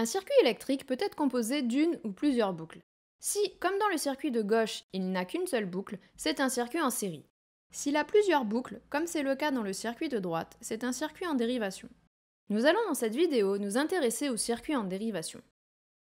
Un circuit électrique peut être composé d'une ou plusieurs boucles. Si, comme dans le circuit de gauche, il n'a qu'une seule boucle, c'est un circuit en série. S'il a plusieurs boucles, comme c'est le cas dans le circuit de droite, c'est un circuit en dérivation. Nous allons dans cette vidéo nous intéresser au circuit en dérivation.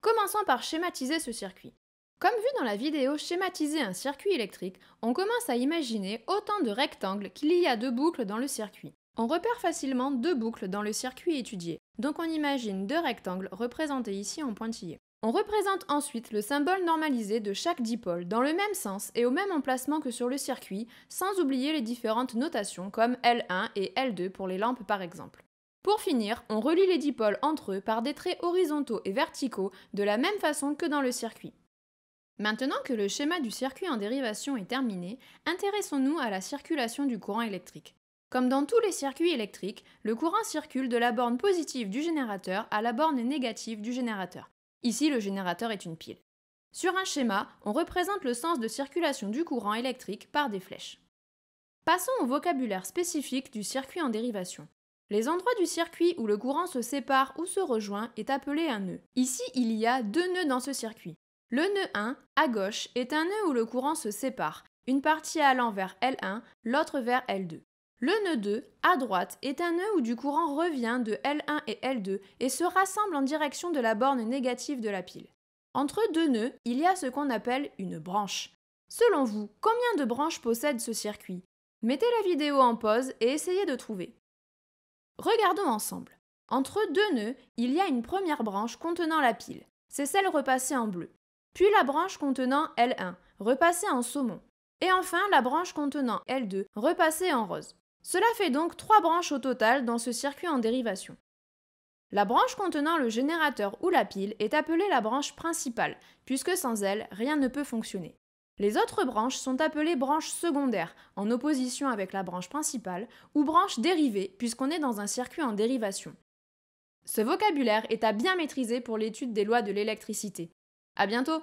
Commençons par schématiser ce circuit. Comme vu dans la vidéo Schématiser un circuit électrique, on commence à imaginer autant de rectangles qu'il y a de boucles dans le circuit. On repère facilement deux boucles dans le circuit étudié, donc on imagine deux rectangles représentés ici en pointillés. On représente ensuite le symbole normalisé de chaque dipôle dans le même sens et au même emplacement que sur le circuit, sans oublier les différentes notations comme L1 et L2 pour les lampes par exemple. Pour finir, on relie les dipôles entre eux par des traits horizontaux et verticaux de la même façon que dans le circuit. Maintenant que le schéma du circuit en dérivation est terminé, intéressons-nous à la circulation du courant électrique. Comme dans tous les circuits électriques, le courant circule de la borne positive du générateur à la borne négative du générateur. Ici, le générateur est une pile. Sur un schéma, on représente le sens de circulation du courant électrique par des flèches. Passons au vocabulaire spécifique du circuit en dérivation. Les endroits du circuit où le courant se sépare ou se rejoint est appelé un nœud. Ici, il y a deux nœuds dans ce circuit. Le nœud 1, à gauche, est un nœud où le courant se sépare, une partie allant vers L1, l'autre vers L2. Le nœud 2, à droite, est un nœud où du courant revient de L1 et L2 et se rassemble en direction de la borne négative de la pile. Entre deux nœuds, il y a ce qu'on appelle une branche. Selon vous, combien de branches possède ce circuit Mettez la vidéo en pause et essayez de trouver. Regardons ensemble. Entre deux nœuds, il y a une première branche contenant la pile. C'est celle repassée en bleu. Puis la branche contenant L1, repassée en saumon. Et enfin la branche contenant L2, repassée en rose. Cela fait donc trois branches au total dans ce circuit en dérivation. La branche contenant le générateur ou la pile est appelée la branche principale, puisque sans elle, rien ne peut fonctionner. Les autres branches sont appelées branches secondaires, en opposition avec la branche principale, ou branches dérivées, puisqu'on est dans un circuit en dérivation. Ce vocabulaire est à bien maîtriser pour l'étude des lois de l'électricité. À bientôt!